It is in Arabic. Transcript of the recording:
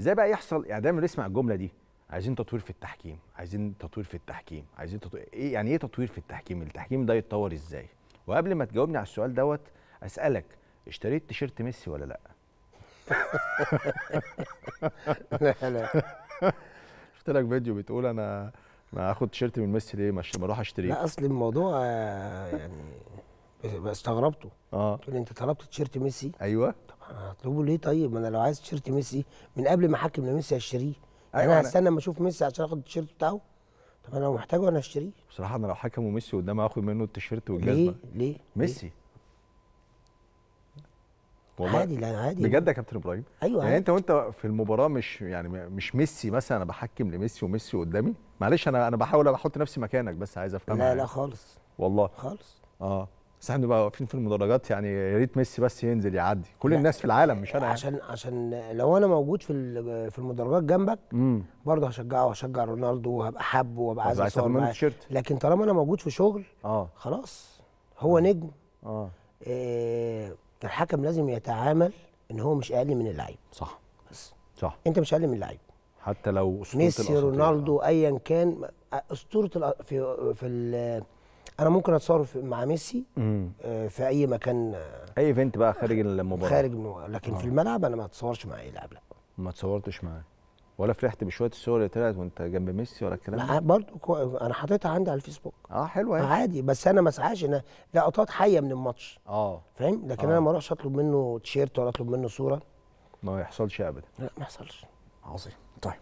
ازاي بقى يحصل يعني دايما نسمع الجمله دي عايزين تطوير في التحكيم عايزين تطوير في التحكيم عايزين تطوير ايه يعني ايه تطوير في التحكيم التحكيم ده يتطور ازاي وقبل ما تجاوبني على السؤال دوت اسالك اشتريت تيشيرت ميسي ولا لا لا لا شفت لك فيديو بتقول انا ما اخد تيشيرت من ميسي ليه ما اروح اشتريه لا اصل الموضوع آه، يعني استغربته اه انت طلبت تيشيرت ميسي ايوه هطلبه ليه طيب ما انا لو عايز تيشيرت ميسي من قبل ما احكم لميسي هشتريه يعني أيوة انا هستنى لما اشوف ميسي عشان اخد التيشيرت بتاعه طب انا لو محتاجه انا هشتريه بصراحه انا لو حكموا ميسي قدام هاخد منه التيشيرت والجزمه ليه ليه ميسي والله عادي لا عادي بجد يا كابتن ابراهيم ايوه يعني عادي. انت وانت في المباراه مش يعني مش ميسي مثلا انا بحكم لميسي وميسي قدامي معلش انا انا بحاول احط نفسي مكانك بس عايز افهمها لا لا يعني. خالص والله خالص اه بس احنا بنبقى واقفين في المدرجات يعني يا ريت ميسي بس ينزل يعدي كل الناس في العالم مش انا يعني. عشان يعني. عشان لو انا موجود في في المدرجات جنبك برضه هشجعه وهشجع رونالدو وهبقى حابه وهبقى عايز اصور لكن طالما انا موجود في شغل اه خلاص هو آه. نجم اه, آه الحكم لازم يتعامل ان هو مش اقل من اللعيب صح بس صح انت مش اقل من اللعيب حتى لو اسطوره ميسي رونالدو آه. ايا كان اسطوره في في انا ممكن اتصور مع ميسي آه، في اي مكان آه، اي ايفنت بقى خارج المباراه خارج من... لكن في آه. الملعب انا ما اتصورش مع اي لاعب لا ما اتصورتش معاه ولا فرحت بشويه الصور اللي طلعت وانت جنب ميسي ولا الكلام ده برضه كو... انا حاططها عندي على الفيسبوك اه حلوه يعني. عادي بس انا ما اسعاش انا لقطات حيه من الماتش اه فاهم لكن آه. انا ما اروحش اطلب منه تيشيرت ولا اطلب منه صوره ما يحصلش ابدا لا ما يحصلش عظيم طيب